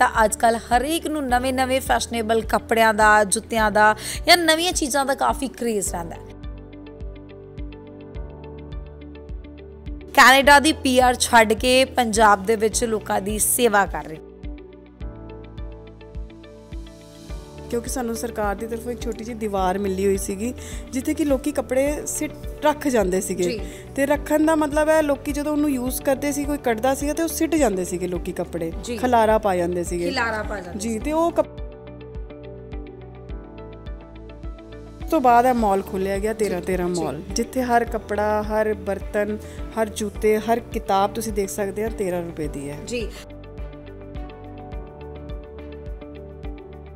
ਤਾਂ ਅੱਜਕੱਲ ਹਰੇਕ ਨੂੰ ਨਵੇਂ-ਨਵੇਂ ਫੈਸ਼ਨੇਬਲ ਕੱਪੜਿਆਂ ਦਾ ਜੁੱਤਿਆਂ ਦਾ ਜਾਂ ਨਵੀਆਂ ਚੀਜ਼ਾਂ ਦਾ ਕਾਫੀ ਕ੍ਰੇਜ਼ ਰਹਿੰਦਾ ਹੈ ਕੈਨੇਡਾ ਦੀ ਪੀਆਰ ਛੱਡ ਕੇ ਪੰਜਾਬ ਦੇ ਵਿੱਚ ਲੋਕਾਂ ਦੀ ਸੇਵਾ ਕਰ ਰਹੀ ਕਿਉਂਕਿ ਸਾਨੂੰ ਸਰਕਾਰ ਦੀ ਤਰਫੋਂ ਇੱਕ ਛੋਟੀ ਜਿਹੀ ਦੀਵਾਰ ਮਿਲੀ ਹੋਈ ਸੀਗੀ ਜਿੱਥੇ ਕਿ ਲੋਕੀ ਕੱਪੜੇ ਸਿੱਟ ਰੱਖ ਜਾਂਦੇ ਸੀਗੇ ਤੇ ਰੱਖਣ ਦਾ ਮਤਲਬ ਹੈ ਲੋਕੀ ਜਦੋਂ ਉਹਨੂੰ ਯੂਜ਼ ਕਰਦੇ ਸੀ ਕੋਈ ਕੱਢਦਾ ਸੀਗਾ ਤੇ ਉਹ ਸਿੱਟ ਜਾਂਦੇ ਸੀਗੇ ਲੋਕੀ ਕੱਪੜੇ ਖਲਾਰਾ ਪਾ ਜਾਂਦੇ ਸੀਗੇ ਖਲਾਰਾ ਪਾ ਜਾਂਦੇ ਜੀ ਤੇ ਉਹ ਤੋਂ ਬਾਅਦ ਇਹ ਮਾਲ ਖੁੱਲਿਆ ਗਿਆ 13 13 ਮਾਲ ਜਿੱਥੇ ਹਰ ਕੱਪੜਾ ਹਰ ਬਰਤਨ ਹਰ ਜੁੱਤੇ ਹਰ ਕਿਤਾਬ ਤੁਸੀਂ ਦੇਖ ਸਕਦੇ ਆ 13 ਰੁਪਏ ਦੀ ਹੈ ਜੀ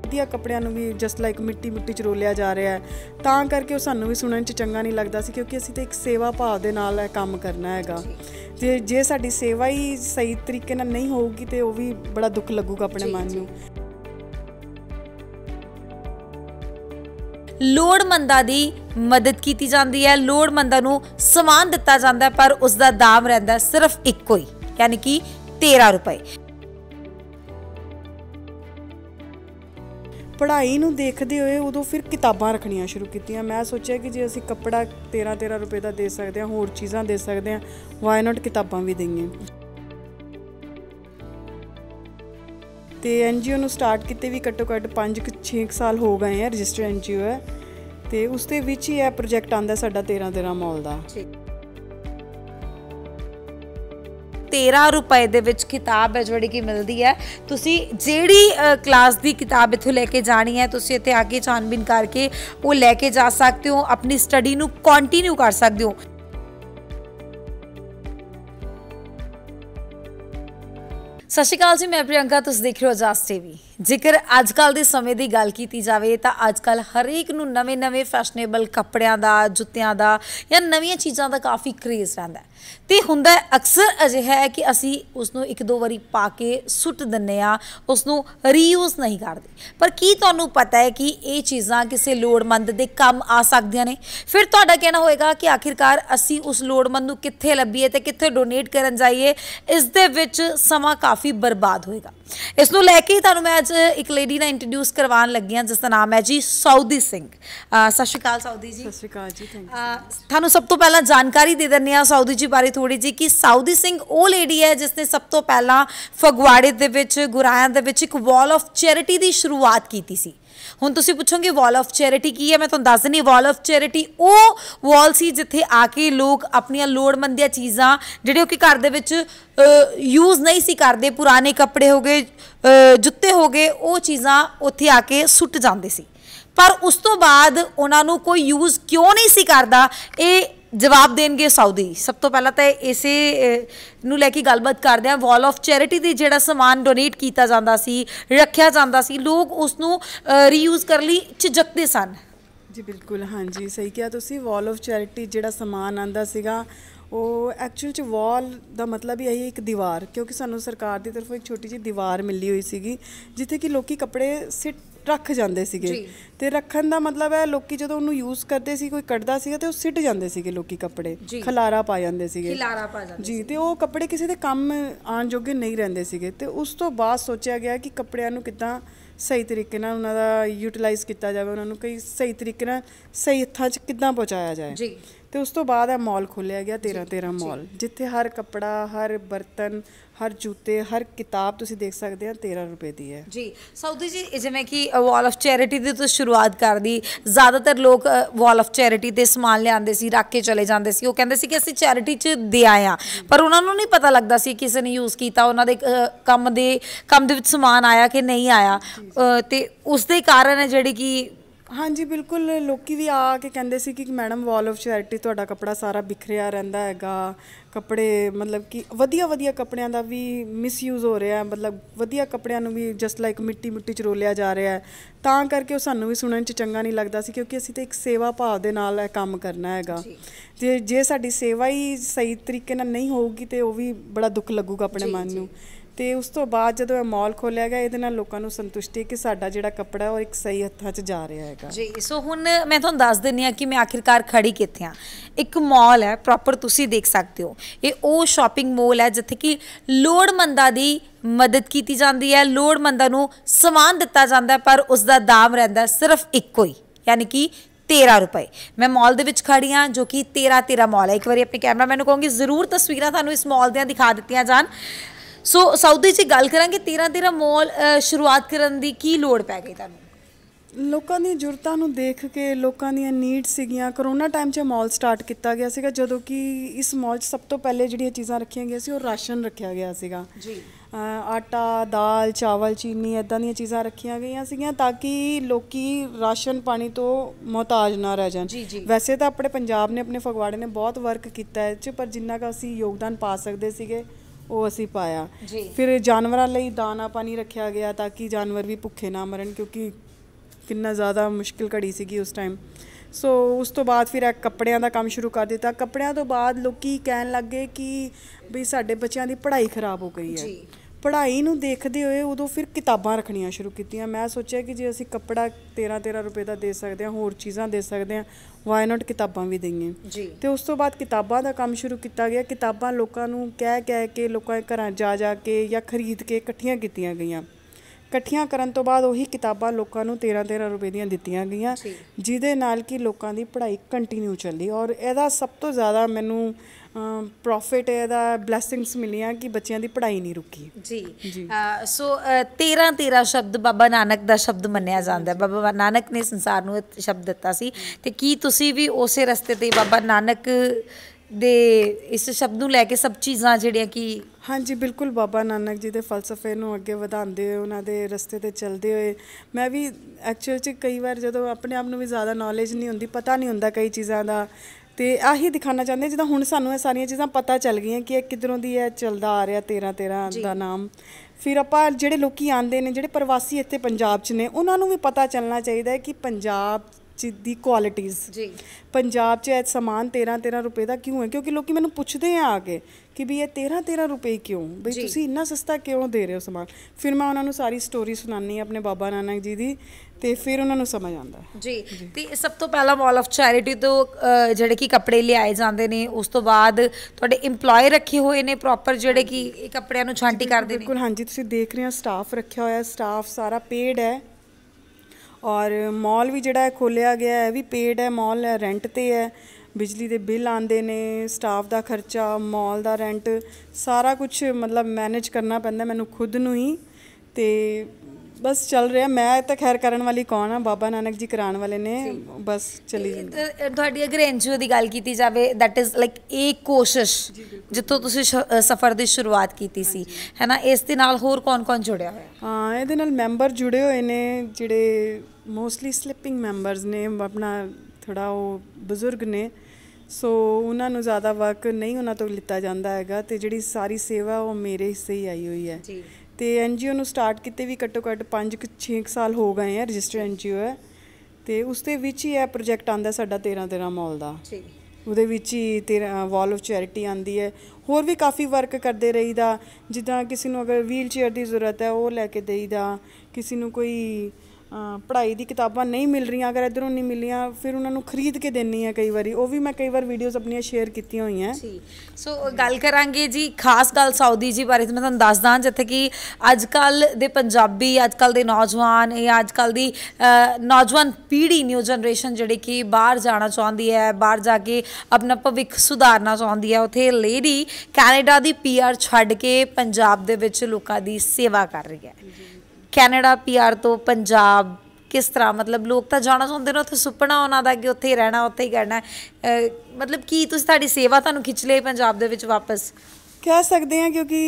ਵਧੀਆ ਕੱਪੜਿਆਂ ਨੂੰ ਵੀ ਜਸਟ ਲਾਈਕ ਮਿੱਟੀ ਮਿੱਟੀ ਚ ਰੋਲਿਆ ਜਾ ਰਿਹਾ ਹੈ ਤਾਂ ਕਰਕੇ ਉਹ ਸਾਨੂੰ ਵੀ ਸੁਣਨ ਚ ਚੰਗਾ ਨਹੀਂ ਲੱਗਦਾ ਸੀ ਕਿਉਂਕਿ ਅਸੀਂ ਤਾਂ ਇੱਕ ਸੇਵਾ ਭਾਵ ਦੇ ਨਾਲ ਕੰਮ ਕਰਨਾ ਹੈਗਾ ਜੇ ਜੇ ਸਾਡੀ ਸੇਵਾ ਹੀ ਸਹੀ ਤਰੀਕੇ ਨਾਲ ਨਹੀਂ ਹੋਊਗੀ ਤੇ ਉਹ ਵੀ ਬੜਾ ਦੁੱਖ ਲੱਗੂਗਾ ਆਪਣੇ ਮਨ ਨੂੰ ਲੋੜਮੰਦਾਂ ਦੀ ਮਦਦ ਕੀਤੀ ਜਾਂਦੀ ਹੈ ਲੋੜਮੰਦਾਂ ਨੂੰ ਸਮਾਨ ਦਿੱਤਾ ਜਾਂਦਾ ਪਰ ਉਸ ਦਾ ਦਾਮ ਰਹਿੰਦਾ ਸਿਰਫ ਇੱਕੋ ਹੀ ਯਾਨੀ ਕਿ 13 ਰੁਪਏ ਪੜ੍ਹਾਈ ਨੂੰ ਦੇਖਦੇ ਹੋਏ ਉਦੋਂ ਫਿਰ ਕਿਤਾਬਾਂ ਰੱਖਣੀਆਂ ਸ਼ੁਰੂ ਕੀਤੀਆਂ ਮੈਂ ਸੋਚਿਆ ਕਿ ਜੇ ਅਸੀਂ ਕੱਪੜਾ 13 13 ਰੁਪਏ ਦਾ ਦੇ ਸਕਦੇ ਹਾਂ ਹੋਰ ਚੀਜ਼ਾਂ ਦੇ ਸਕਦੇ ਹਾਂ ਵਾਈ ਨਾਟ ਕਿਤਾਬਾਂ ਵੀ ਦਈਏ ਤੇ ਐਨਜੀਓ ਨੂੰ ਸਟਾਰਟ ਕੀਤੇ ਵੀ ਘੱਟੋ ਘੱਟ 5 6 ਸਾਲ ਹੋ ਗਏ ਆ ਰਜਿਸਟਰ ਐਨਜੀਓ ਹੈ ਤੇ ਉਸ ਦੇ ਵਿੱਚ ਹੀ ਇਹ ਪ੍ਰੋਜੈਕਟ ਆਂਦਾ ਸਾਡਾ 13 13 ਮਾਲ ਦਾ ਠੀਕ 13 ਰੁਪਏ ਦੇ ਵਿੱਚ ਕਿਤਾਬ ਹੈ ਜਿਹੜੀ ਕਿ ਮਿਲਦੀ ਹੈ ਤੁਸੀਂ ਜਿਹੜੀ ਕਲਾਸ ਦੀ ਕਿਤਾਬ ਇਥੋਂ ਲੈ ਕੇ ਜਾਣੀ ਹੈ ਤੁਸੀਂ ਇੱਥੇ ਆ ਕੇ ਚਾਨਬੀਨ ਕਰਕੇ ਉਹ ਲੈ ਕੇ ਜਾ ਸਕਦੇ ਹੋ ਆਪਣੀ ਸਟੱਡੀ ਨੂੰ ਕੰਟੀਨਿਊ ਕਰ ਸਕਦੇ ਹੋ ਸਤਿ ਸ਼੍ਰੀ ਅਕਾਲ ਜੀ ਮੈਂ ਪ੍ਰਿਯੰਕਾ ਤੁਸੀਂ ਦੇਖ ਰਹੇ ਹੋ ਜਸ ਟੀਵੀ ਜੇਕਰ ਅੱਜਕੱਲ ਦੇ ਸਮੇਂ ਦੀ ਗੱਲ ਕੀਤੀ ਜਾਵੇ ਤਾਂ ਅੱਜਕੱਲ ਹਰੇਕ ਨੂੰ ਨਵੇਂ-ਨਵੇਂ ਫੈਸ਼ਨੇਬਲ ਕੱਪੜਿਆਂ ਦਾ ਜੁੱਤਿਆਂ ਦਾ ਜਾਂ ਨਵੀਆਂ ਚੀਜ਼ਾਂ ਦਾ ਕਾਫੀ ਕ੍ਰੇਜ਼ ਰਹਿੰਦਾ ਤੇ ਹੁੰਦਾ ਅਕਸਰ ਅਜਿਹਾ ਹੈ ਕਿ ਅਸੀਂ ਉਸ ਨੂੰ ਇੱਕ ਦੋ ਵਾਰੀ ਪਾ ਕੇ ਸੁੱਟ ਦਿੰਨੇ ਆ ਉਸ ਨੂੰ ਰੀਯੂਜ਼ ਨਹੀਂ ਕਰਦੇ ਪਰ ਕੀ ਤੁਹਾਨੂੰ ਪਤਾ ਹੈ ਕਿ ਇਹ ਚੀਜ਼ਾਂ ਕਿਸੇ ਲੋੜਮੰਦ ਦੇ ਕੰਮ ਆ ਸਕਦੀਆਂ ਨੇ ਫਿਰ ਤੁਹਾਡਾ ਕਹਿਣਾ ਹੋਏਗਾ ਕਿ ਆਖਿਰਕਾਰ ਅਸੀਂ ਉਸ ਲੋੜਮੰਦ ਨੂੰ ਕਿੱਥੇ ਲੱਭੀਏ ਤੇ ਕਿੱਥੇ ਡੋਨੇਟ ਕਰਨ ਜਾਈਏ ਇਸ ਦੇ ਵਿੱਚ ਸਮਾਂ ਕਾਫੀ ਬਰਬਾਦ ਹੋਏਗਾ ਇਸ ਨੂੰ ਲੈ ਕੇ ਤੁਹਾਨੂੰ ਮੈਂ ਅੱਜ ਇੱਕ ਲੇਡੀ ਦਾ ਇੰਟਰੋਡਿਊਸ ਕਰਵਾਉਣ ਆ ਜਿਸ ਦਾ ਨਾਮ ਹੈ ਜੀ ਸੌਦੀ ਸਿੰਘ ਸਤਿ ਸ਼੍ਰੀ ਅਕਾਲ ਸੌਦੀ ਜੀ ਸਤਿ ਸ਼੍ਰੀ ਅਕਾਲ ਜੀ ਥੈਂਕ ਯੂ ਤੁਹਾਨੂੰ ਸਭ ਤੋਂ ਪਹਿਲਾਂ ਜਾਣਕਾਰੀ ਦੇ ਦਿੰਨੇ ਆ ਸੌਦੀ ਜੀ ਬਾਰੇ ਥੋੜੀ ਜੀ ਕਿ ਸੌਦੀ ਸਿੰਘ ਉਹ ਲੇਡੀ ਹੈ ਜਿਸ ਨੇ ਸਭ ਤੋਂ ਪਹਿਲਾਂ ਫਗਵਾੜੇ ਦੇ ਵਿੱਚ ਗੁਰਾਇਆਂ ਦੇ ਵਿੱਚ ਇੱਕ ਵਾਲ ਆਫ ਚੈਰਿਟੀ ਦੀ ਸ਼ੁਰੂਆਤ ਕੀਤੀ ਸੀ ਹੁਣ ਤੁਸੀਂ ਪੁੱਛੋਗੇ ਵਾਲ ਆਫ ਚੈਰਿਟੀ ਕੀ ਹੈ ਮੈਂ ਤੁਹਾਨੂੰ ਦੱਸ ਦਿੰਨੀ ਵਾਲ ਆਫ ਚੈਰਿਟੀ ਉਹ ਵਾਲ ਸੀ ਜਿੱਥੇ ਆ ਕੇ ਲੋਕ ਆਪਣੀਆਂ ਲੋੜਮੰਦੀਆਂ ਚੀਜ਼ਾਂ ਜਿਹੜੇ ਉਹ ਕਿ ਘਰ ਦੇ ਵਿੱਚ ਯੂਜ਼ ਨਹੀਂ ਸੀ ਕਰਦੇ ਪੁਰਾਣੇ ਕੱਪੜੇ ਹੋ ਗਏ ਜੁੱਤੇ ਹੋ ਗਏ ਉਹ ਚੀਜ਼ਾਂ ਉੱਥੇ ਆ ਕੇ ਸੁੱਟ ਜਾਂਦੇ ਸੀ ਪਰ ਉਸ ਤੋਂ ਬਾਅਦ ਉਹਨਾਂ ਨੂੰ ਕੋਈ ਯੂਜ਼ ਕਿਉਂ ਨਹੀਂ ਸੀ ਕਰਦਾ ਇਹ ਜਵਾਬ ਦੇਣਗੇ ਸਾਊਦੀ ਸਭ ਤੋਂ ਪਹਿਲਾਂ ਤਾਂ ਇਸੇ ਨੂੰ ਲੈ ਕੇ ਗੱਲਬਾਤ ਕਰਦੇ ਆ ਵਾਲ ਆਫ ਚੈਰਿਟੀ ਦੇ ਜਿਹੜਾ ਸਮਾਨ ਡੋਨੇਟ ਕੀਤਾ ਜਾਂਦਾ ਸੀ ਰੱਖਿਆ ਜਾਂਦਾ ਸੀ ਲੋਕ ਉਸ ਨੂੰ ਰੀਯੂਜ਼ ਕਰ ਲਈ ਝਿਜਕਦੇ ਸਨ ਜੀ ਬਿਲਕੁਲ ਹਾਂਜੀ ਸਹੀ ਕਿਹਾ ਤੁਸੀਂ ਵਾਲ ਆਫ ਚੈਰਿਟੀ ਜਿਹੜਾ ਸਮਾਨ ਆਂਦਾ ਸੀਗਾ ਉਹ ਐਕਚੁਅਲ ਚ ਵਾਲ ਦਾ ਮਤਲਬ ਹੀ ਹੈ ਇੱਕ ਦੀਵਾਰ ਕਿਉਂਕਿ ਸਾਨੂੰ ਸਰਕਾਰ ਦੀ ਤਰਫੋਂ ਇੱਕ ਛੋਟੀ ਜਿਹੀ ਦੀਵਾਰ ਮਿਲੀ ਹੋਈ ਸੀਗੀ ਜਿੱਥੇ ਕਿ ਲੋਕੀ ਕੱਪੜੇ ਸਿੱਟ ਰੱਖ ਜਾਂਦੇ ਸੀਗੇ ਤੇ ਰੱਖਣ ਦਾ ਮਤਲਬ ਹੈ ਲੋਕੀ ਜਦੋਂ ਉਹਨੂੰ ਯੂਜ਼ ਕਰਦੇ ਸੀ ਕੋਈ ਕੱਢਦਾ ਸੀਗਾ ਤੇ ਉਹ ਸਿੱਟ ਜਾਂਦੇ ਸੀਗੇ ਲੋਕੀ ਕੱਪੜੇ ਖਲਾਰਾ ਪਾ ਜਾਂਦੇ ਸੀਗੇ ਖਲਾਰਾ ਪਾ ਜਾਂਦੇ ਜੀ ਤੇ ਉਹ ਕੱਪੜੇ ਕਿਸੇ ਦੇ ਕੰਮ ਆਣ ਜੋਗੇ ਨਹੀਂ ਰਹਿੰਦੇ ਸੀਗੇ ਤੇ ਉਸ ਤੋਂ ਬਾਅਦ ਸੋਚਿਆ ਗਿਆ ਕਿ ਕੱਪੜਿਆਂ ਨੂੰ ਕਿਦਾਂ ਸਹੀ ਤਰੀਕੇ ਨਾਲ ਉਹਨਾਂ ਦਾ ਯੂਟਿਲਾਈਜ਼ ਕੀਤਾ ਜਾਵੇ ਉਹਨਾਂ ਨੂੰ ਕਈ ਸਹੀ ਤਰੀਕੇ ਨਾਲ ਸਹੀ ਥਾਂ 'ਚ ਕਿੱਦਾਂ ਪਹੁੰਚਾਇਆ ਜਾਏ ਜੀ ਤੇ ਉਸ ਤੋਂ ਬਾਅਦ ਇਹ ਮਾਲ ਖੋਲਿਆ ਗਿਆ 13 13 ਮਾਲ ਜਿੱਥੇ ਹਰ ਕੱਪੜਾ ਹਰ ਬਰਤਨ ਹਰ ਜੁੱਤੇ ਹਰ ਕਿਤਾਬ ਤੁਸੀਂ ਦੇਖ ਸਕਦੇ ਆ 13 ਰੁਪਏ ਦੀ ਹੈ ਜੀ ਸਾਊਦੀ ਜੀ ਜਿਵੇਂ ਕਿ ਵਾਲ ਆਫ ਚੈਰਿਟੀ ਦੀ ਤੋਂ ਸ਼ੁਰੂਆਤ ਕਰਦੀ ਜ਼ਿਆਦਾਤਰ ਲੋਕ ਵਾਲ ਆਫ ਚੈਰਿਟੀ ਤੇ ਸਮਾਨ ਲਿਆਉਂਦੇ ਸੀ ਰੱਖ ਕੇ ਚਲੇ ਜਾਂਦੇ ਸੀ ਉਹ ਕਹਿੰਦੇ ਸੀ ਕਿ ਅਸੀਂ ਚੈਰਿਟੀ 'ਚ ਦੇ ਆਇਆ ਪਰ ਉਹਨਾਂ ਨੂੰ ਨਹੀਂ ਪਤਾ ਲੱਗਦਾ ਸੀ ਕਿਸੇ ਨੇ ਯੂਜ਼ ਕੀਤਾ ਉਹਨਾਂ ਦੇ ਕੰਮ ਦੇ ਕੰਮ ਦੇ ਵਿੱਚ ਸਮਾਨ ਆਇਆ ਕਿ ਨਹੀਂ ਆਇਆ ਤੇ ਉਸ ਦੇ ਕਾਰਨ ਹੈ ਜਿਹੜੀ ਕਿ ਹਾਂਜੀ ਬਿਲਕੁਲ ਲੋਕੀ ਵੀ ਆ ਕੇ ਕਹਿੰਦੇ ਸੀ ਕਿ ਮੈਡਮ ਵਾਲ ਆਫ ਚੈਰਿਟੀ ਤੁਹਾਡਾ ਕੱਪੜਾ ਸਾਰਾ ਬਿਖਰਿਆ ਰਹਿੰਦਾ ਹੈਗਾ ਕੱਪੜੇ ਮਤਲਬ ਕਿ ਵਧੀਆ ਵਧੀਆ ਕੱਪੜਿਆਂ ਦਾ ਵੀ ਮਿਸਯੂਜ਼ ਹੋ ਰਿਹਾ ਮਤਲਬ ਵਧੀਆ ਕੱਪੜਿਆਂ ਨੂੰ ਵੀ ਜਸਟ ਲਾਈਕ ਮਿੱਟੀ ਮਿੱਟੀ ਚ ਰੋਲਿਆ ਜਾ ਰਿਹਾ ਹੈ ਤਾਂ ਕਰਕੇ ਉਹ ਸਾਨੂੰ ਵੀ ਸੁਣਨ ਚ ਚੰਗਾ ਨਹੀਂ ਲੱਗਦਾ ਸੀ ਕਿਉਂਕਿ ਅਸੀਂ ਤਾਂ ਇੱਕ ਸੇਵਾ ਭਾਵ ਦੇ ਨਾਲ ਇਹ ਕੰਮ ਕਰਨਾ ਹੈਗਾ ਜੇ ਜੇ ਸਾਡੀ ਸੇਵਾ ਹੀ ਸਹੀ ਤਰੀਕੇ ਨਾਲ ਨਹੀਂ ਹੋਊਗੀ ਤੇ ਉਹ ਵੀ ਬੜਾ ਦੁੱਖ ਲੱਗੂਗਾ ਆਪਣੇ ਮਨ ਨੂੰ ਤੇ ਉਸ ਤੋਂ ਬਾਅਦ ਜਦੋਂ ਇਹ ਮਾਲ ਖੋਲਿਆ ਗਿਆ ਇਹਦੇ ਨਾਲ ਲੋਕਾਂ ਨੂੰ ਸੰਤੁਸ਼ਟੀ ਕਿ ਸਾਡਾ ਜਿਹੜਾ ਕੱਪੜਾ ਉਹ ਇੱਕ ਸਹੀ ਹੱਥਾਂ 'ਚ ਜਾ ਰਿਹਾ ਹੈਗਾ ਜੀ ਸੋ ਹੁਣ ਮੈਂ ਤੁਹਾਨੂੰ ਦੱਸ ਦਿੰਨੀ ਆ ਕਿ ਮੈਂ ਆਖਿਰਕਾਰ ਖੜੀ ਕਿੱਥੇ ਆ ਇੱਕ ਮਾਲ ਹੈ ਪ੍ਰੋਪਰ ਤੁਸੀਂ ਦੇਖ ਸਕਦੇ ਹੋ ਇਹ ਉਹ ਸ਼ਾਪਿੰਗ ਮਾਲ ਹੈ ਜਿੱਥੇ ਕਿ ਲੋੜਮੰਦਾਂ ਦੀ ਮਦਦ ਕੀਤੀ ਜਾਂਦੀ ਹੈ ਲੋੜਮੰਦਾਂ ਨੂੰ ਸਮਾਨ ਦਿੱਤਾ ਜਾਂਦਾ ਪਰ ਉਸ ਦਾ ਦਾਮ ਰਹਿੰਦਾ ਸਿਰਫ ਇੱਕੋ ਹੀ ਯਾਨੀ ਕਿ 13 ਰੁਪਏ ਮੈਂ ਮਾਲ ਦੇ ਵਿੱਚ ਖੜੀ ਆ ਜੋ ਕਿ 13 13 ਮਾਲ ਹੈ ਇੱਕ ਵਾਰੀ ਆਪਣੇ ਕੈਮਰਾਮੈਨ ਨੂੰ ਕਹੂੰਗੀ ਜ਼ਰੂਰ ਤਸਵੀਰਾਂ ਤੁਹਾਨੂੰ ਇਸ ਮਾਲ ਦੀਆਂ ਦਿਖਾ ਦਿੱਤੀਆਂ ਜਾਣ ਸੋ ਸਾਊਦੀ ਜੀ ਗੱਲ ਕਰਾਂਗੇ 13 13 ਮੋਲ ਸ਼ੁਰੂਆਤ ਕਰਨ ਦੀ ਕੀ ਲੋੜ ਪੈ ਗਈ ਤੁਹਾਨੂੰ ਲੋਕਾਂ ਦੀਆਂ ਜ਼ਰੂਰਤਾਂ ਨੂੰ ਦੇਖ ਕੇ ਲੋਕਾਂ ਦੀਆਂ ਨੀਡ ਸੀਗੀਆਂ ਕਰੋਨਾ ਟਾਈਮ 'ਚ ਮਾਲ ਸਟਾਰਟ ਕੀਤਾ ਗਿਆ ਸੀਗਾ ਜਦੋਂ ਕਿ ਇਸ ਮਾਲ 'ਚ ਸਭ ਤੋਂ ਪਹਿਲੇ ਜਿਹੜੀਆਂ ਚੀਜ਼ਾਂ ਰੱਖੀਆਂ ਗਈਆਂ ਸੀ ਉਹ ਰਾਸ਼ਨ ਰੱਖਿਆ ਗਿਆ ਸੀਗਾ ਜੀ ਆਟਾ ਦਾਲ ਚਾਵਲ ਚੀਨੀ ਇਦਾਂ ਦੀਆਂ ਚੀਜ਼ਾਂ ਰੱਖੀਆਂ ਗਈਆਂ ਸੀਗੀਆਂ ਤਾਂ ਕਿ ਲੋਕੀ ਰਾਸ਼ਨ ਪਾਣੀ ਤੋਂ ਮੁਹਤਾਜ ਨਾ ਰਹਿ ਜਾਣ ਵੈਸੇ ਤਾਂ ਆਪਣੇ ਪੰਜਾਬ ਨੇ ਆਪਣੇ ਫਗਵਾੜੇ ਨੇ ਬਹੁਤ ਵਰਕ ਕੀਤਾ ਹੈ ਚ ਪਰ ਜਿੰਨਾ ਕ ਅਸੀਂ ਯੋਗਦਾਨ ਪਾ ਸਕਦੇ ਸੀਗੇ ਉਹ ਅਸੀਂ ਪਾਇਆ ਫਿਰ ਜਾਨਵਰਾਂ ਲਈ ਦਾਣਾ ਪਾਣੀ ਰੱਖਿਆ ਗਿਆ ਤਾਂ ਕਿ ਜਾਨਵਰ ਵੀ ਭੁੱਖੇ ਨਾ ਮਰਨ ਕਿਉਂਕਿ ਕਿੰਨਾ ਜ਼ਿਆਦਾ ਮੁਸ਼ਕਿਲ ਘੜੀ ਸੀਗੀ ਉਸ ਟਾਈਮ ਸੋ ਉਸ ਤੋਂ ਬਾਅਦ ਫਿਰ ਕੱਪੜਿਆਂ ਦਾ ਕੰਮ ਸ਼ੁਰੂ ਕਰ ਦਿੱਤਾ ਕੱਪੜਿਆਂ ਤੋਂ ਬਾਅਦ ਲੋਕੀ ਕਹਿਣ ਲੱਗੇ ਕਿ ਵੀ ਸਾਡੇ ਬੱਚਿਆਂ ਦੀ ਪੜ੍ਹਾਈ ਖਰਾਬ ਹੋ ਗਈ ਹੈ ਪੜ੍ਹਾਈ ਨੂੰ ਦੇਖਦੇ ਹੋਏ ਉਦੋਂ ਫਿਰ ਕਿਤਾਬਾਂ ਰੱਖਣੀਆਂ ਸ਼ੁਰੂ ਕੀਤੀਆਂ ਮੈਂ ਸੋਚਿਆ ਕਿ ਜੇ ਅਸੀਂ ਕੱਪੜਾ 13 13 ਰੁਪਏ ਦਾ ਦੇ ਸਕਦੇ ਹਾਂ ਹੋਰ ਚੀਜ਼ਾਂ ਦੇ ਸਕਦੇ ਹਾਂ ਵਾਈ ਨਾਟ ਕਿਤਾਬਾਂ ਵੀ ਦਈਏ ਤੇ ਉਸ ਤੋਂ ਬਾਅਦ ਕਿਤਾਬਾਂ ਦਾ ਕੰਮ ਸ਼ੁਰੂ ਕੀਤਾ ਗਿਆ ਕਿਤਾਬਾਂ ਲੋਕਾਂ ਨੂੰ ਕਹਿ ਕਹਿ ਕੇ ਲੋਕਾਂ ਦੇ ਘਰਾਂ ਜਾ ਜਾ ਕੇ ਜਾਂ ਖਰੀਦ ਕੇ ਇਕੱਠੀਆਂ ਕੀਤੀਆਂ ਗਈਆਂ ਇਕੱਠੀਆਂ ਕਰਨ ਤੋਂ ਬਾਅਦ ਉਹੀ ਕਿਤਾਬਾਂ ਲੋਕਾਂ ਨੂੰ 13 13 ਰੁਪਏ ਦੀਆਂ ਦਿੱਤੀਆਂ ਗਈਆਂ ਜਿਹਦੇ ਨਾਲ ਕਿ ਲੋਕਾਂ ਦੀ ਪੜ੍ਹਾਈ ਕੰਟੀਨਿਊ ਚੱਲੀ ਔਰ ਇਹਦਾ ਸਭ ਤੋਂ ਜ਼ਿਆਦਾ ਮੈਨੂੰ ਪ੍ਰੋਫਿਟ ਇਹਦਾ ਬਲੇਸਿੰਗਸ ਮਿਲੀਆਂ ਕਿ ਬੱਚਿਆਂ ਦੀ ਪੜ੍ਹਾਈ ਨਹੀਂ ਰੁਕੀ ਜੀ ਸੋ 13 13 ਸ਼ਬਦ ਬਾਬਾ ਨਾਨਕ ਦਾ ਸ਼ਬਦ ਮੰਨਿਆ ਜਾਂਦਾ ਹੈ ਬਾਬਾ ਨਾਨਕ ਨੇ ਸੰਸਾਰ ਨੂੰ ਇਹ ਸ਼ਬਦ ਦਿੱਤਾ ਸੀ ਤੇ ਕੀ ਤੁਸੀਂ ਵੀ ਉਸੇ ਰਸਤੇ ਤੇ ਬਾਬਾ ਨਾਨਕ ਦੇ ਇਸ ਸ਼ਬਦ ਨੂੰ ਲੈ ਕੇ ਸਭ ਚੀਜ਼ਾਂ ਜਿਹੜੀਆਂ ਕਿ ਹਾਂਜੀ ਬਿਲਕੁਲ ਬਾਬਾ ਨਾਨਕ ਜੀ ਦੇ ਫਲਸਫੇ ਨੂੰ ਅੱਗੇ ਵਧਾਉਂਦੇ ਹੋਏ ਉਹਨਾਂ ਦੇ ਰਸਤੇ ਤੇ ਚੱਲਦੇ ਹੋਏ ਮੈਂ ਵੀ ਐਕਚੁਅਲ 'ਚ ਕਈ ਵਾਰ ਜਦੋਂ ਆਪਣੇ ਆਪ ਨੂੰ ਵੀ ਜ਼ਿਆਦਾ ਨੌਲੇਜ ਨਹੀਂ ਹੁੰਦੀ ਪਤਾ ਨਹੀਂ ਹੁੰਦਾ ਕਈ ਚੀਜ਼ਾਂ ਦਾ ਤੇ ਆਹੀ ਦਿਖਾਣਾ ਚਾਹੁੰਦੇ ਜਿੱਦਾਂ ਹੁਣ ਸਾਨੂੰ ਇਹ ਸਾਰੀਆਂ ਚੀਜ਼ਾਂ ਪਤਾ ਚੱਲ ਗਈਆਂ ਕਿ ਇਹ ਕਿਧਰੋਂ ਦੀ ਹੈ ਚਲਦਾ ਆ ਰਿਹਾ 13 13 ਦਾ ਨਾਮ ਫਿਰ ਆਪਾਂ ਜਿਹੜੇ ਲੋਕੀ ਆਂਦੇ ਨੇ ਜਿਹੜੇ ਪ੍ਰਵਾਸੀ ਇੱਥੇ ਪੰਜਾਬ 'ਚ ਨੇ ਉਹਨਾਂ ਨੂੰ ਵੀ ਪਤਾ ਚੱਲਣਾ ਚਾਹੀਦਾ ਹੈ ਕਿ ਪੰਜਾਬ ਦੀ ਕੁਆਲਿਟੀਜ਼ ਜੀ ਪੰਜਾਬ 'ਚ ਇਹ ਸਮਾਨ 13 13 ਰੁਪਏ ਦਾ ਕਿਉਂ ਹੈ ਕਿਉਂਕਿ ਲੋਕੀ ਮੈਨੂੰ ਪੁੱਛਦੇ ਆ ਆ ਕੇ ਕਿ ਵੀ ਇਹ 13 13 ਰੁਪਏ ਕਿਉਂ ਬਈ ਤੁਸੀਂ ਇੰਨਾ ਸਸਤਾ ਕਿਉਂ ਦੇ ਰਹੇ ਹੋ ਸਮਾਨ ਫਿਰ ਮੈਂ ਉਹਨਾਂ ਨੂੰ ਸਾਰੀ ਸਟੋਰੀ ਸੁਣਾਣੀ ਆਪਣੇ ਬਾਬਾ ਨਾਨਕ ਜੀ ਦੀ ਤੇ ਫਿਰ ਉਹਨਾਂ ਨੂੰ ਸਮਝ ਆਉਂਦਾ ਜੀ ਤੇ ਸਭ ਤੋਂ ਪਹਿਲਾਂ ਮਾਲ ਆਫ ਚੈਰਿਟੀ ਤੋਂ ਜਿਹੜੇ ਕਿ ਕੱਪੜੇ ਲਿਆਏ ਜਾਂਦੇ ਨੇ ਉਸ ਤੋਂ ਬਾਅਦ ਤੁਹਾਡੇ EMPLOYE ਰੱਖੇ ਹੋਏ ਨੇ ਪ੍ਰੋਪਰ ਜਿਹੜੇ ਕਿ ਕੱਪੜਿਆਂ ਨੂੰ ਛਾਂਟੀ ਕਰਦੇ ਨੇ ਬਿਲਕੁਲ ਹਾਂਜੀ ਤੁਸੀਂ ਦੇਖ ਰਹੇ ਹੋ ਸਟਾਫ ਰੱਖਿਆ ਹੋਇਆ ਸਟਾਫ ਸਾਰਾ ਪੇਡ ਹੈ ਔਰ ਮਾਲ ਵੀ ਜਿਹੜਾ ਖੋਲਿਆ ਗਿਆ ਹੈ ਵੀ ਪੇਡ ਹੈ ਮਾਲ ਰੈਂਟ ਤੇ ਹੈ ਬਿਜਲੀ ਦੇ ਬਿੱਲ ਆਉਂਦੇ ਨੇ ਸਟਾਫ ਦਾ ਖਰਚਾ ਮਾਲ ਦਾ ਰੈਂਟ ਸਾਰਾ ਕੁਝ ਮਤਲਬ ਮੈਨੇਜ ਕਰਨਾ ਪੈਂਦਾ ਮੈਨੂੰ ਖੁਦ ਨੂੰ ਹੀ ਤੇ ਬਸ ਚੱਲ ਰਿਹਾ ਮੈਂ ਤਾਂ ਖੈਰ ਕਰਨ ਵਾਲੀ ਕੌਣ ਆ ਬਾਬਾ ਨਾਨਕ ਜੀ ਕਰਾਉਣ ਵਾਲੇ ਨੇ ਬਸ ਚਲੀ ਜਾਂਦੀ ਤੁਹਾਡੀ ਅਗਰ ਐਨਜੀਓ ਦੀ ਗੱਲ ਕੀਤੀ ਜਾਵੇ ਦੈਟ ਇਜ਼ ਲਾਈਕ ਇਹ ਕੋਸ਼ਿਸ਼ ਜਿੱਥੋਂ ਤੁਸੀਂ ਸਫ਼ਰ ਦੀ ਸ਼ੁਰੂਆਤ ਕੀਤੀ ਸੀ ਹੈਨਾ ਇਸ ਦੇ ਨਾਲ ਹੋਰ ਕੌਣ-ਕੌਣ ਜੁੜਿਆ ਹੋਇਆ ਹਾਂ ਇਹਦੇ ਨਾਲ ਮੈਂਬਰ ਜੁੜੇ ਹੋਏ ਨੇ ਜਿਹੜੇ ਮੋਸਟਲੀ ਸਲੀਪਿੰਗ ਮੈਂਬਰਸ ਨੇ ਆਪਣਾ ਥੋੜਾ ਉਹ ਬਜ਼ੁਰਗ ਨੇ ਸੋ ਉਹਨਾਂ ਨੂੰ ਜ਼ਿਆਦਾ ਵਰਕ ਨਹੀਂ ਉਹਨਾਂ ਤੋਂ ਲਿੱਤਾ ਜਾਂਦਾ ਹੈਗਾ ਤੇ ਜਿਹੜੀ ਸਾਰੀ ਸੇਵਾ ਉਹ ਮੇਰੇ ਹਿੱਸੇ ਹੀ ਆਈ ਹੋਈ ਹੈ ਜੀ ਤੇ ਐਨਜੀਓ ਨੂੰ ਸਟਾਰਟ ਕੀਤੇ ਵੀ ਘੱਟੋ ਘੱਟ 5 6 ਸਾਲ ਹੋ ਗਏ ਆ ਰਜਿਸਟਰਡ ਐਨਜੀਓ ਹੈ ਤੇ ਉਸ ਦੇ ਵਿੱਚ ਹੀ ਇਹ ਪ੍ਰੋਜੈਕਟ ਆਂਦਾ ਸਾਡਾ 13 13 ਮੌਲ ਦਾ ਜੀ ਉਹਦੇ ਵਿੱਚ ਹੀ ਤੇਰਾ ਵਾਲ ਆਫ ਚੈਰਿਟੀ ਆਂਦੀ ਹੈ ਹੋਰ ਵੀ ਕਾਫੀ ਵਰਕ ਕਰਦੇ ਰਹੀਦਾ ਜਿੱਦਾਂ ਕਿਸੇ ਨੂੰ ਅਗਰ ਵੀਲ ਚੇਅਰ ਦੀ ਜ਼ਰੂਰਤ ਹੈ ਉਹ ਲੈ ਕੇ ਦੇਈਦਾ ਕਿਸੇ ਨੂੰ ਕੋਈ ਪੜ੍ਹਾਈ ਦੀ ਕਿਤਾਬਾਂ ਨਹੀਂ ਮਿਲ ਰਹੀਆਂ ਅਗਰ ਇਧਰੋਂ ਨਹੀਂ ਮਿਲੀਆਂ ਫਿਰ ਉਹਨਾਂ ਨੂੰ ਖਰੀਦ ਕੇ ਦੇਣੀ ਹੈ ਕਈ ਵਾਰੀ ਉਹ ਵੀ ਮੈਂ ਕਈ ਵਾਰ ਵੀਡੀਓਜ਼ ਆਪਣੀਆਂ ਸ਼ੇਅਰ ਕੀਤੀਆਂ ਹੋਈਆਂ ਜੀ ਸੋ ਗੱਲ ਕਰਾਂਗੇ ਜੀ ਖਾਸ ਗੱਲ ਸਾਊਦੀ ਜੀ ਬਾਰੇ ਮੈਂ ਤੁਹਾਨੂੰ ਦੱਸਦਾ ਜਿੱਥੇ ਕਿ ਅੱਜ ਕੱਲ ਦੇ ਪੰਜਾਬੀ ਅੱਜ ਕੱਲ ਦੇ ਨੌਜਵਾਨ ਇਹ ਅੱਜ ਕੱਲ ਦੀ ਨੌਜਵਾਨ ਪੀੜ੍ਹੀ ਨਿਊ ਜਨਰੇਸ਼ਨ ਜਿਹੜੀ ਕਿ ਬਾਹਰ ਜਾਣਾ ਚਾਹੁੰਦੀ ਹੈ ਬਾਹਰ ਜਾ ਕੇ ਆਪਣਾ ਭਵਿੱਖ ਸੁਧਾਰਨਾ ਚਾਹੁੰਦੀ ਹੈ ਉਥੇ ਲੇਡੀ ਕੈਨੇਡਾ ਦੀ ਪੀਆਰ ਛੱਡ ਕੇ ਪੰਜਾਬ ਦੇ ਵਿੱਚ ਲੋਕਾਂ ਦੀ ਸੇਵਾ ਕਰ ਰਹੀ ਹੈ ਕੈਨੇਡਾ ਪੀਆਰ ਤੋਂ ਪੰਜਾਬ ਕਿਸ ਤਰ੍ਹਾਂ ਮਤਲਬ ਲੋਕ ਤਾਂ ਜਾਣਾ ਚਾਹੁੰਦੇ ਨੇ ਉੱਥੇ ਸੁਪਨਾ ਉਹਨਾਂ ਦਾ ਕਿ ਉੱਥੇ ਹੀ ਰਹਿਣਾ ਉੱਥੇ ਹੀ ਕਰਨਾ ਮਤਲਬ ਕੀ ਤੁਸੀਂ ਤੁਹਾਡੀ ਸੇਵਾ ਤੁਹਾਨੂੰ ਖਿੱਚ ਲਈ ਪੰਜਾਬ ਦੇ ਵਿੱਚ ਵਾਪਸ ਕਹਿ ਸਕਦੇ ਹਾਂ ਕਿਉਂਕਿ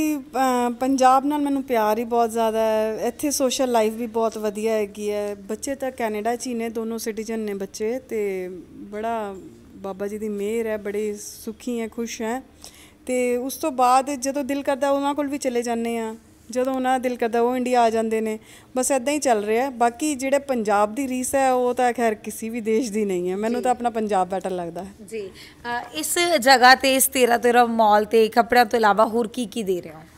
ਪੰਜਾਬ ਨਾਲ ਮੈਨੂੰ ਪਿਆਰ ਹੀ ਬਹੁਤ ਜ਼ਿਆਦਾ ਹੈ ਇੱਥੇ ਸੋਸ਼ਲ ਲਾਈਫ ਵੀ ਬਹੁਤ ਵਧੀਆ ਹੈਗੀ ਹੈ ਬੱਚੇ ਤਾਂ ਕੈਨੇਡਾ ਚ ਹੀ ਨੇ ਦੋਨੋਂ ਸਿਟੀਜ਼ਨ ਨੇ ਬੱਚੇ ਤੇ ਬੜਾ ਬਾਬਾ ਜੀ ਦੀ ਮਿਹਰ ਹੈ ਬੜੇ ਸੁਖੀ ਹੈ ਖੁਸ਼ ਹੈ ਤੇ ਉਸ ਤੋਂ ਬਾਅਦ ਜਦੋਂ ਦਿਲ ਕਰਦਾ ਉਹਨਾਂ ਕੋਲ ਵੀ ਚਲੇ ਜਾਂਦੇ ਆ ਜਦੋਂ ਉਹਨਾਂ ਦਾ ਦਿਲ ਕਰਦਾ ਉਹ ਇੰਡੀਆ ਆ ਜਾਂਦੇ ਨੇ ਬਸ ਐਦਾਂ ਹੀ ਚੱਲ ਰਿਹਾ ਬਾਕੀ ਜਿਹੜੇ ਪੰਜਾਬ ਦੀ ਰੀਸ ਹੈ ਉਹ ਤਾਂ ਖੈਰ ਕਿਸੇ ਵੀ ਦੇਸ਼ ਦੀ ਨਹੀਂ ਹੈ ਮੈਨੂੰ ਤਾਂ ਆਪਣਾ ਪੰਜਾਬ ਬੈਟਰ ਲੱਗਦਾ ਹੈ ਜੀ ਇਸ ਜਗ੍ਹਾ ਤੇ ਇਸ 13 13 ਮਾਲ ਤੇ ਕੱਪੜਿਆਂ ਤੋਂ ਇਲਾਵਾ ਹੋਰ ਕੀ ਕੀ ਦੇ ਰਹੇ ਹੋ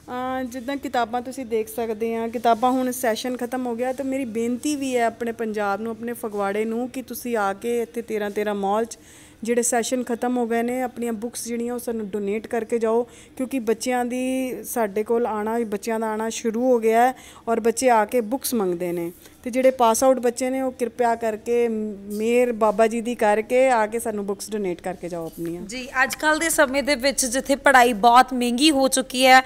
ਜਿੱਦਾਂ ਕਿਤਾਬਾਂ ਤੁਸੀਂ ਦੇਖ ਸਕਦੇ ਆ ਕਿਤਾਬਾਂ ਹੁਣ ਸੈਸ਼ਨ ਖਤਮ ਹੋ ਗਿਆ ਤੇ ਮੇਰੀ ਬੇਨਤੀ ਵੀ ਹੈ ਆਪਣੇ ਪੰਜਾਬ ਨੂੰ ਆਪਣੇ ਫਗਵਾੜੇ ਨੂੰ ਕਿ ਤੁਸੀਂ ਆ ਕੇ ਇੱਥੇ 13 13 ਮਾਲ 'ਚ ਜਿਹੜੇ ਸੈਸ਼ਨ ਖਤਮ ਹੋ ਗਏ ਨੇ ਆਪਣੀਆਂ ਬੁੱਕਸ ਜਿਹੜੀਆਂ ਉਹ ਸਾਨੂੰ ਡੋਨੇਟ ਕਰਕੇ ਜਾਓ ਕਿਉਂਕਿ ਬੱਚਿਆਂ ਦੀ ਸਾਡੇ ਕੋਲ ਆਣਾ ਬੱਚਿਆਂ ਦਾ ਆਣਾ ਸ਼ੁਰੂ ਹੋ ਗਿਆ ਔਰ ਬੱਚੇ ਆ ਕੇ ਬੁੱਕਸ ਮੰਗਦੇ ਨੇ ਤੇ ਜਿਹੜੇ ਪਾਸ ਆਊਟ ਬੱਚੇ ਨੇ ਉਹ ਕਿਰਪਾ ਕਰਕੇ ਮੇਰ ਬਾਬਾ ਜੀ ਦੀ ਕਰਕੇ ਆ ਕੇ ਸਾਨੂੰ ਬੁੱਕਸ ਡੋਨੇਟ ਕਰਕੇ ਜਾਓ ਆਪਣੀਆਂ ਜੀ ਅੱਜ ਕੱਲ ਦੇ ਸਮੇਂ ਦੇ ਵਿੱਚ ਜਿੱਥੇ ਪੜ੍ਹਾਈ ਬਹੁਤ ਮਹਿੰਗੀ ਹੋ ਚੁੱਕੀ ਹੈ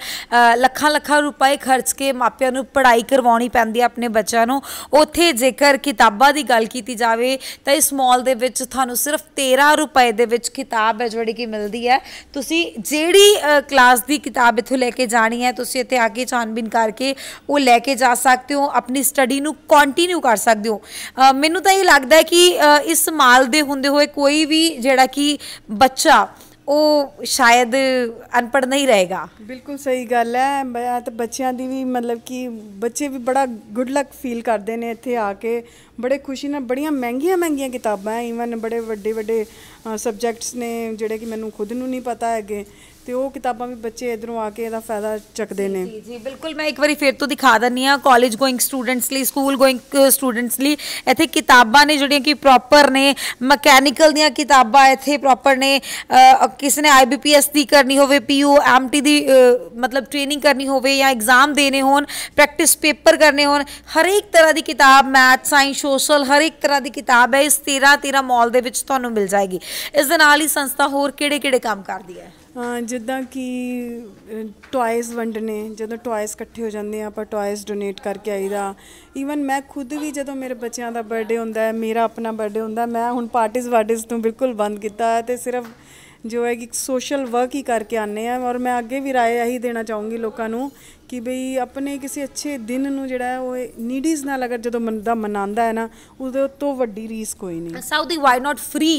ਲੱਖਾਂ ਲੱਖਾਂ ਰੁਪਏ ਖਰਚ ਕੇ ਮਾਪਿਆਂ ਨੂੰ ਪੜ੍ਹਾਈ ਕਰਵਾਉਣੀ ਪੈਂਦੀ ਹੈ ਆਪਣੇ ਬੱਚਿਆਂ ਨੂੰ ਉੱਥੇ ਜੇਕਰ ਕਿਤਾਬਾਂ ਦੀ ਗੱਲ ਕੀਤੀ ਜਾਵੇ ਤਾਂ ਇਸ ਮਾਲ ਦੇ ਵਿੱਚ ਤੁਹਾਨੂੰ ਸਿਰਫ 13 ਰੁਪਏ ਦੇ ਵਿੱਚ ਕਿਤਾਬ ਹੈ ਜਿਹੜੀ ਕਿ ਮਿਲਦੀ ਹੈ ਤੁਸੀਂ ਜਿਹੜੀ ਕਲਾਸ ਦੀ ਕਿਤਾਬ ਇਥੋਂ ਲੈ ਕੇ ਜਾਣੀ ਹੈ ਤੁਸੀਂ ਇੱਥੇ ਆ ਕੇ ਛਾਨਬੀਨ ਕਰਕੇ ਉਹ ਲੈ ਕੇ ਜਾ ਸਕਦੇ ਹੋ ਆਪਣੀ ਸਟੱਡੀ ਨੂੰ ਕੰਟੀਨਿਊ ਕਰ ਸਕਦੇ ਹੋ ਮੈਨੂੰ ਤਾਂ ਇਹ ਲੱਗਦਾ ਹੈ ਕਿ ਇਸ ਮਾਲ ਦੇ ਹੁੰਦੇ ਹੋਏ ਕੋਈ ਵੀ ਜਿਹੜਾ ਕਿ ਬੱਚਾ ਉਹ ਸ਼ਾਇਦ ਅਨਪੜ ਨਹੀਂ ਰਹੇਗਾ ਬਿਲਕੁਲ ਸਹੀ ਗੱਲ ਹੈ ਮੈਂ ਤਾਂ ਬੱਚਿਆਂ ਦੀ ਵੀ ਮਤਲਬ ਕਿ ਬੱਚੇ ਵੀ ਬੜਾ ਗੁੱਡ ਲੱਕ ਫੀਲ ਕਰਦੇ ਨੇ ਇੱਥੇ ਆ ਕੇ ਬੜੇ ਖੁਸ਼ੀ ਨਾਲ ਬੜੀਆਂ ਮਹਿੰਗੀਆਂ ਮਹਿੰਗੀਆਂ ਕਿਤਾਬਾਂ ਇਵਨ ਬੜੇ ਵੱਡੇ ਵੱਡੇ ਸਬਜੈਕਟਸ ਨੇ ਜਿਹੜੇ ਕਿ ਮੈਨੂੰ ਖੁਦ ਨੂੰ ਨਹੀਂ ਪਤਾ ਹੈਗੇ ਤੇ ਉਹ ਕਿਤਾਬਾਂ ਵੀ ਬੱਚੇ ਇਧਰੋਂ ਆ ਕੇ ਇਹਦਾ ਫਾਇਦਾ ਚੱਕਦੇ ਨੇ ਜੀ ਜੀ ਬਿਲਕੁਲ ਮੈਂ ਇੱਕ ਵਾਰੀ ਫੇਰ ਤੋਂ ਦਿਖਾ ਦਨੀ ਆ ਕਾਲਜ ਗੋਇੰਗ ਸਟੂਡੈਂਟਸ ਲਈ ਸਕੂਲ ਗੋਇੰਗ ਸਟੂਡੈਂਟਸ ਲਈ ਇੱਥੇ ਕਿਤਾਬਾਂ ਨੇ ਜਿਹੜੀਆਂ ਕਿ ਪ੍ਰੋਪਰ ਨੇ ਮਕੈਨੀਕਲ ਦੀਆਂ ਕਿਤਾਬਾਂ ਇੱਥੇ ਪ੍ਰੋਪਰ ਨੇ ਕਿਸੇ ਨੇ ਆਈਬੀਪੀਐਸ ਦੀ ਕਰਨੀ ਹੋਵੇ ਪੀਯੂ ਐਮਟੀ ਦੀ ਮਤਲਬ ਟ੍ਰੇਨਿੰਗ ਕਰਨੀ ਹੋਵੇ ਜਾਂ ਐਗਜ਼ਾਮ ਦੇਣੇ ਹੋਣ ਪ੍ਰੈਕਟਿਸ ਪੇਪਰ ਕਰਨੇ ਹੋਣ ਹਰ ਇੱਕ ਤਰ੍ਹਾਂ ਦੀ ਕਿਤਾਬ ਮੈਥ ਸਾਇੰਸ ਸੋਸ਼ਲ ਹਰ ਇੱਕ ਤਰ੍ਹਾਂ ਦੀ ਕਿਤਾਬ ਹੈ ਇਸ 13 13 ਮਾਲ ਦੇ ਵਿੱਚ ਤੁਹਾਨੂੰ ਮਿਲ ਜਾਏਗੀ ਇਸ ਦੇ ਨਾਲ ਹੀ ਸੰਸਥਾ ਹੋਰ ਕਿਹੜੇ ਕਿਹੜੇ ਕੰਮ ਕਰਦੀ ਹੈ ਜਿੱਦਾਂ ਕਿ ਟੋਇਜ਼ ਵੰਡਨੇ ਜਦੋਂ ਟੋਇਜ਼ ਇਕੱਠੇ ਹੋ ਜਾਂਦੇ ਆ ਆਪਾਂ ਟੋਇਜ਼ ਡੋਨੇਟ ਕਰਕੇ ਆਈਦਾ ਈਵਨ ਮੈਂ ਖੁਦ ਵੀ ਜਦੋਂ ਮੇਰੇ ਬੱਚਿਆਂ ਦਾ ਬਰਥਡੇ ਹੁੰਦਾ ਹੈ ਮੇਰਾ ਆਪਣਾ ਬਰਥਡੇ ਹੁੰਦਾ ਮੈਂ ਹੁਣ ਪਾਰਟੀਆਂ ਵਾਰਟੀਜ਼ ਤੋਂ ਬਿਲਕੁਲ ਬੰਦ ਕੀਤਾ ਹੈ ਤੇ ਸਿਰਫ ਜੋ ਹੈ ਕਿ ਸੋਸ਼ਲ ਵਰਕ ਹੀ ਕਰਕੇ ਆਨੇ ਆ ਔਰ ਮੈਂ ਅੱਗੇ ਵੀ ਰਾਏ ਇਹੀ ਦੇਣਾ ਚਾਹੂੰਗੀ ਲੋਕਾਂ ਨੂੰ ਕਿ ਬਈ ਆਪਣੇ ਕਿਸੇ ਅੱਛੇ ਦਿਨ ਨੂੰ ਜਿਹੜਾ ਉਹ ਨੀਡੀਜ਼ ਨਾਲ ਅਗਰ ਜਦੋਂ ਦਾ ਮਨਾਉਂਦਾ ਹੈ ਨਾ ਉਹਦੇ ਤੋਂ ਵੱਡੀ ਰੀਸ ਕੋਈ ਨਹੀਂ ਸਾਊਦੀ ਵਾਈ ਨਾਟ ਫ੍ਰੀ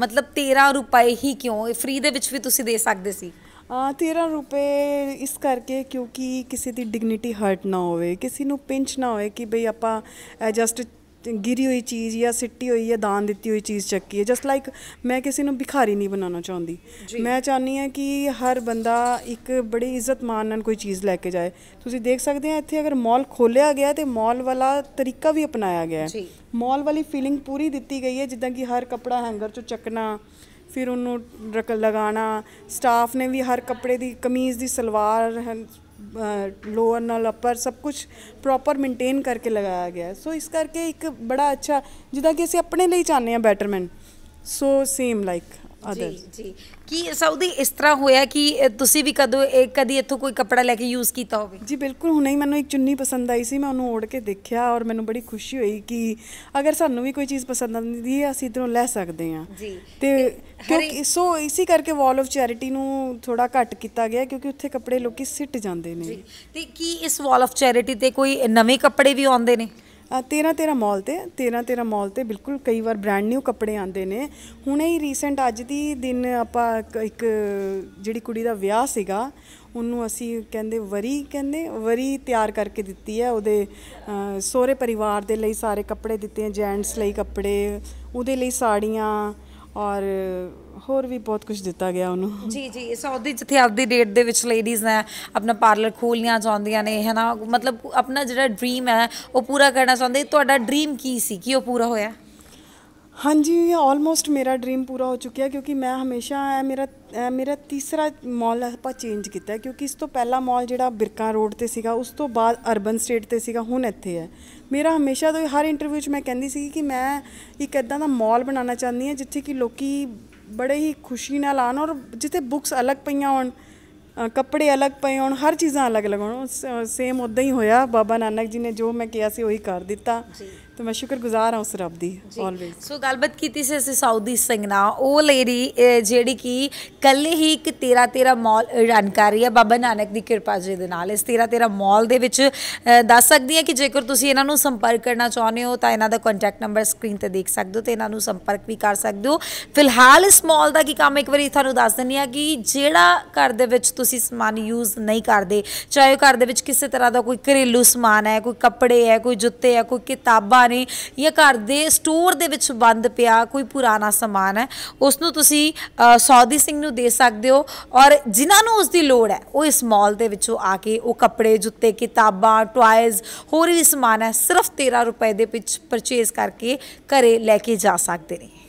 ਮਤਲਬ 13 ਰੁਪਏ ਹੀ ਕਿਉਂ ਫ੍ਰੀ ਦੇ ਵਿੱਚ ਵੀ ਤੁਸੀਂ ਦੇ ਸਕਦੇ ਸੀ ਆ 13 ਰੁਪਏ ਇਸ ਕਰਕੇ ਕਿਉਂਕਿ ਕਿਸੇ ਦੀ ਡਿਗਨਿਟੀ ਹਰਟ ਨਾ ਹੋਵੇ ਕਿਸੇ ਨੂੰ ਪਿੰਚ ਨਾ ਹੋਵੇ ਕਿ ਬਈ ਆਪਾਂ ਜਸਟ ਗਿਰੀ ਹੋਈ ਚੀਜ਼ ਜਾਂ ਸਿੱਟੀ ਹੋਈ ਜਾਂ ਦਾਨ ਦਿੱਤੀ ਹੋਈ ਚੀਜ਼ ਚੱਕੀ ਹੈ ਜਸਟ ਲਾਈਕ ਮੈਂ ਕਿਸੇ ਨੂੰ ਭਿਖਾਰੀ ਨਹੀਂ ਬਣਾਉਣਾ ਚਾਹੁੰਦੀ ਮੈਂ ਚਾਹਨੀ ਹਾਂ ਕਿ ਹਰ ਬੰਦਾ ਇੱਕ ਬੜੀ ਇੱਜ਼ਤ ਮਾਨ ਨਾਲ ਕੋਈ ਚੀਜ਼ ਲੈ ਕੇ ਜਾਏ ਤੁਸੀਂ ਦੇਖ ਸਕਦੇ ਆ ਇੱਥੇ ਅਗਰ ਮਾਲ ਖੋਲਿਆ ਗਿਆ ਤੇ ਮਾਲ ਵਾਲਾ ਤਰੀਕਾ ਵੀ ਅਪਣਾਇਆ ਗਿਆ ਹੈ ਮਾਲ ਵਾਲੀ ਫੀਲਿੰਗ ਪੂਰੀ ਦਿੱਤੀ ਗਈ ਹੈ ਜਿੱਦਾਂ ਕਿ ਹਰ ਕਪੜਾ ਹੈਂਗਰ ਚੋਂ ਚੱਕਣਾ ਫਿਰ ਉਹਨੂੰ ਰਕ ਲਗਾਣਾ ਸਟਾਫ ਨੇ ਵੀ ਹਰ ਕੱਪੜੇ ਦੀ ਕਮੀਜ਼ ਦੀ ਸਲਵਾਰ ਲੋਅਰ ਨਾਲ ਅਪਰ ਸਭ ਕੁਝ ਪ੍ਰੋਪਰ ਮੇਨਟੇਨ ਕਰਕੇ ਲਗਾਇਆ ਗਿਆ ਸੋ ਇਸ ਕਰਕੇ ਇੱਕ ਬੜਾ ਅੱਛਾ ਜਿਦਾ ਕਿ ਅਸੀਂ ਆਪਣੇ ਲਈ ਚਾਹੁੰਦੇ ਆ betterment so same like other ਜੀ ਕੀ ਸਾਊਦੀ ਇਸ ਤਰ੍ਹਾਂ ਹੋਇਆ ਕਿ ਤੁਸੀਂ ਵੀ ਕਦੋਂ ਕਦੀ ਇੱਥੋਂ ਕੋਈ ਕਪੜਾ ਲੈ ਕੇ ਯੂਜ਼ ਕੀਤਾ ਹੋਵੇ ਜੀ ਬਿਲਕੁਲ ਹੁਣੇ ਹੀ ਮੈਨੂੰ ਇੱਕ ਚੁੰਨੀ ਪਸੰਦ ਆਈ ਸੀ ਮੈਂ ਉਹਨੂੰ ਓੜ ਕੇ ਦੇਖਿਆ ਔਰ ਮੈਨੂੰ ਬੜੀ ਖੁਸ਼ੀ ਹੋਈ ਕਿ ਅਗਰ ਸਾਨੂੰ ਵੀ ਕੋਈ ਚੀਜ਼ ਪਸੰਦ ਆਉਂਦੀ ਹੈ ਅਸੀਂ ਇਧਰੋਂ ਲੈ ਸਕਦੇ ਹਾਂ ਜੀ ਤੇ ਕਿਉਂਕਿ ਸੋ ਇਸੇ ਕਰਕੇ ਵਾਲ ਆਫ ਚੈਰਿਟੀ ਨੂੰ ਥੋੜਾ ਘੱਟ ਕੀਤਾ ਗਿਆ ਕਿਉਂਕਿ ਉੱਥੇ ਕੱਪੜੇ ਲੋਕੀ ਸਿੱਟ ਜਾਂਦੇ ਨੇ ਤੇ ਕੀ ਇਸ ਵਾਲ ਆਫ ਚੈਰਿਟੀ ਤੇ ਕੋਈ ਨਵੇਂ ਕੱਪੜੇ ਵੀ ਆਉਂਦੇ ਨੇ 13 13 ਮਾਲ ਤੇ 13 13 ਮਾਲ ਤੇ ਬਿਲਕੁਲ ਕਈ ਵਾਰ ਬ੍ਰਾਂਡ ਨਿਊ ਕੱਪੜੇ ਆਉਂਦੇ ਨੇ ਹੁਣੇ ਹੀ ਰੀਸੈਂਟ ਅੱਜ ਦੀ ਦਿਨ ਆਪਾਂ ਇੱਕ ਜਿਹੜੀ ਕੁੜੀ ਦਾ ਵਿਆਹ ਸੀਗਾ ਉਹਨੂੰ ਅਸੀਂ ਕਹਿੰਦੇ ਵਰੀ ਕਹਿੰਦੇ ਵਰੀ ਤਿਆਰ ਕਰਕੇ ਦਿੱਤੀ ਹੈ ਉਹਦੇ ਸੋਹਰੇ ਪਰਿਵਾਰ ਦੇ ਲਈ ਸਾਰੇ ਕੱਪੜੇ ਦਿੱਤੇ ਜੈਂਟਸ ਲਈ ਕੱਪੜੇ ਉਹਦੇ ਲਈ ਸਾੜੀਆਂ ਔਰ ਹੋਰ ਵੀ ਬਹੁਤ ਕੁਝ ਦਿੱਤਾ ਗਿਆ ਉਹਨੂੰ ਜੀ ਜੀ ਸਾਊਦੀ ਜਿੱਥੇ ਅੱਜ ਦੀ ਡੇਟ ਦੇ ਵਿੱਚ ਲੇਡੀਜ਼ ਨੇ ਆਪਣਾ ਪਾਰਲਰ ਖੋਲ੍ਹਣਾ ਚਾਹੁੰਦੀਆਂ ਨੇ ਹੈ ਨਾ ਮਤਲਬ ਆਪਣਾ ਜਿਹੜਾ ਡ੍ਰੀਮ ਹੈ ਉਹ ਪੂਰਾ ਕਰਨਾ ਚਾਹੁੰਦੇ ਤੁਹਾਡਾ ਡ੍ਰੀਮ ਕੀ ਸੀ ਕਿ ਉਹ ਪੂਰਾ ਹੋਇਆ ਹਾਂਜੀ ਆਲਮੋਸਟ ਮੇਰਾ ਡ੍ਰੀਮ ਪੂਰਾ ਹੋ ਚੁੱਕਿਆ ਕਿਉਂਕਿ ਮੈਂ ਹਮੇਸ਼ਾ ਮੇਰਾ ਮੇਰਾ ਤੀਸਰਾ ਮਾਲ ਆਪਾਂ ਚੇਂਜ ਕੀਤਾ ਕਿਉਂਕਿ ਇਸ ਤੋਂ ਪਹਿਲਾ ਮਾਲ ਜਿਹੜਾ ਬਿਰਕਾ ਰੋਡ ਤੇ ਸੀਗਾ ਉਸ ਤੋਂ ਬਾਅਦ ਅਰਬਨ ਸਟੇਟ ਤੇ ਸੀਗਾ ਹੁਣ ਇੱਥੇ ਹੈ ਮੇਰਾ ਹਮੇਸ਼ਾ ਤੋਂ ਹਰ ਇੰਟਰਵਿਊ 'ਚ ਮੈਂ ਕਹਿੰਦੀ ਸੀ ਕਿ ਮੈਂ ਇੱਕ ਇਦਾਂ ਦਾ ਮਾਲ ਬਣਾਉਣਾ ਚਾਹੁੰਦੀ ਹਾਂ ਜਿੱਥੇ ਕਿ ਲੋਕੀ ਬੜੇ ਹੀ ਖੁਸ਼ੀ ਨਾਲ ਆਣ ਔਰ ਜਿੱਥੇ ਬੁੱਕਸ ਅਲੱਗ ਪਈਆਂ ਹੋਣ ਕੱਪੜੇ ਅਲੱਗ ਪਏ ਹੋਣ ਹਰ ਚੀਜ਼ਾਂ ਅਲੱਗ ਲਗਾਉਣ ਸੇਮ ਉਦਾਂ ਹੀ ਹੋਇਆ ਬਾਬਾ ਨਾਨਕ ਜੀ ਨੇ ਜੋ ਮੈਂ ਕਿਹਾ ਸੀ ਉਹੀ ਕਰ ਦਿੱਤਾ ਤੇ ਮੈਂ ਸ਼ੁਕਰਗੁਜ਼ਾਰ ਹਾਂ ਉਸ ਰੱਬ ਦੀ ਆਲਵੇਸ ਸੋ ਗੱਲਬਾਤ ਕੀਤੀ ਸੀ ਅਸੀਂ ਸਾਊਦੀ ਸਿੰਘ ਨਾਲ ਉਹ ਲੇਡੀ ਜਿਹੜੀ ਕਿ ਕੱਲੇ ਹੀ ਇੱਕ 13 13 ਮਾਲ ਰਨ ਕਰ ਰਹੀ ਹੈ ਬਾਬਾ ਨਾਨਕ ਦੀ ਕਿਰਪਾ ਜੀ ਦੇ ਨਾਲ ਇਸ 13 13 ਮਾਲ ਦੇ ਵਿੱਚ ਦੱਸ ਸਕਦੀ ਹੈ ਕਿ ਜੇਕਰ ਤੁਸੀਂ ਇਹਨਾਂ ਨੂੰ ਸੰਪਰਕ ਕਰਨਾ ਚਾਹੁੰਦੇ ਹੋ ਤਾਂ ਇਹਨਾਂ ਦਾ ਕੰਟੈਕਟ ਨੰਬਰ ਸਕਰੀਨ ਤੇ ਦੇਖ ਸਕਦੇ ਹੋ ਤੇ ਇਹਨਾਂ ਨੂੰ ਸੰਪਰਕ ਵੀ ਕਰ ਸਕਦੇ ਹੋ ਫਿਲਹਾਲ ਇਸ ਮਾਲ ਦਾ ਕੀ ਕੰਮ ਇੱਕ ਵਾਰੀ ਤੁਹਾਨੂੰ ਦੱਸ ਦਿੰਨੀ ਆ ਕਿ ਜਿਹੜਾ ਘਰ ਦੇ ਵਿੱਚ ਤੁਸੀਂ ਸਮਾਨ ਯੂਜ਼ ਨਹੀਂ ਕਰਦੇ ਚਾਹੇ ਘਰ ਦੇ ਵਿੱਚ ਕਿਸੇ ਤਰ੍ਹਾਂ ਦਾ ਕੋਈ ਘਰੇਲੂ ਸਮਾਨ ਹੈ ਕੋਈ ਕੱਪੜੇ ਹੈ ਕੋਈ ਜੁੱਤੇ ਹੈ ਕੋਈ ਕਿਤਾਬਾਂ ਨੇ ਜਾਂ ਘਰ ਦੇ ਸਟੋਰ ਦੇ ਵਿੱਚ ਬੰਦ ਪਿਆ ਕੋਈ ਪੁਰਾਣਾ ਸਮਾਨ ਹੈ ਉਸ ਨੂੰ ਤੁਸੀਂ ਸੌਦੀ ਸਿੰਘ ਨੂੰ ਦੇ ਸਕਦੇ ਹੋ ਔਰ ਜਿਨ੍ਹਾਂ ਨੂੰ ਉਸ ਦੀ ਲੋੜ ਹੈ ਉਹ ਇਸ ਮਾਲ ਦੇ ਵਿੱਚੋਂ ਆ ਕੇ ਉਹ ਕੱਪੜੇ ਜੁੱਤੇ ਕਿਤਾਬਾਂ ਟੁਆਇਜ਼ ਹੋਰ ਵੀ ਸਮਾਨ ਹੈ ਸਿਰਫ 13 ਰੁਪਏ ਦੇ ਵਿੱਚ ਪਰਚੇਸ ਕਰਕੇ ਘਰੇ ਲੈ ਕੇ ਜਾ ਸਕਦੇ ਨੇ